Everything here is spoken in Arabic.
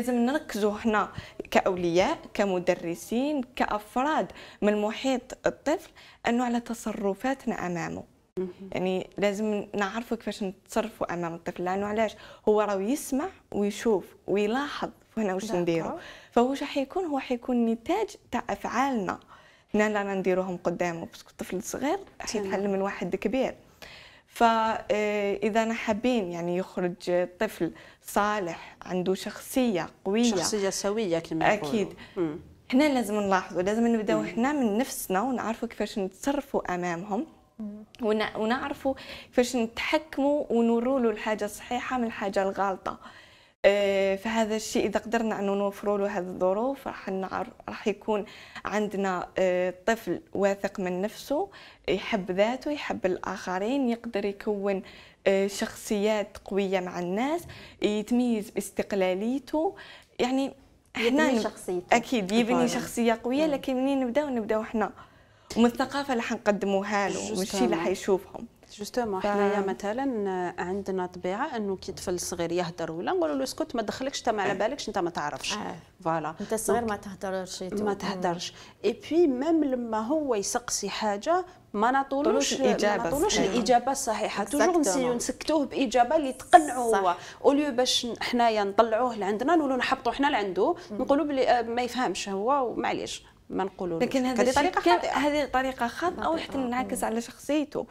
لازم نركزوا حنا كاولياء كمدرسين كافراد من محيط الطفل انه على تصرفاتنا امامه يعني لازم نعرفوا كيفاش نتصرفوا امام الطفل لانه علاش هو راه يسمع ويشوف ويلاحظ هنا واش نديروا فهو حيكون هو حيكون نتاج تاع افعالنا حنا لا نديروهم قدامه باسكو الطفل الصغير حيتعلم من واحد كبير فاذا حابين يعني يخرج طفل صالح عنده شخصيه قويه شخصيه سويه كما يقولوا اكيد مم. هنا لازم نلاحظوا لازم نبداو إحنا من نفسنا ونعرفوا كيفاش نتصرفوا امامهم ونعرفوا كيفاش نتحكموا ونوروا له الحاجه الصحيحه من الحاجه الغالطة آه، فهذا الشيء اذا قدرنا انه نوفروا له هذه الظروف راح راح يكون عندنا آه، طفل واثق من نفسه يحب ذاته يحب الاخرين يقدر يكون آه، شخصيات قويه مع الناس يتميز باستقلاليته يعني احنا شخصيته اكيد يبني شخصيه قويه نعم. لكن منين نبداو نبداو احنا ومن الثقافه اللي حنقدموها له والشيء اللي حيشوفهم جوستومون ف... حنايا مثلا عندنا طبيعه انه كي طفل صغير يهدر ولا نقولوا له اسكت ما دخلكش انت ما على بالكش انت ما تعرفش آه. فوالا انت صغير ما تهدرش ما تهدرش اي بي ميم لما هو يسقسي حاجه ما نعطولوش الاجابه ما نعطولوش الاجابه الصحيحه توجور نسيو نسكتوه باجابه اللي تقنعوا هو اوليو باش حنايا نطلعوه لعندنا نقولوا نحبطوا حنا لعندو نقولوا بلي آه، ما يفهمش هو ومعليش ما نقولوش لكن هذه طريقه خاطئه هذه طريقه خاطئه وحتى نعكس على شخصيته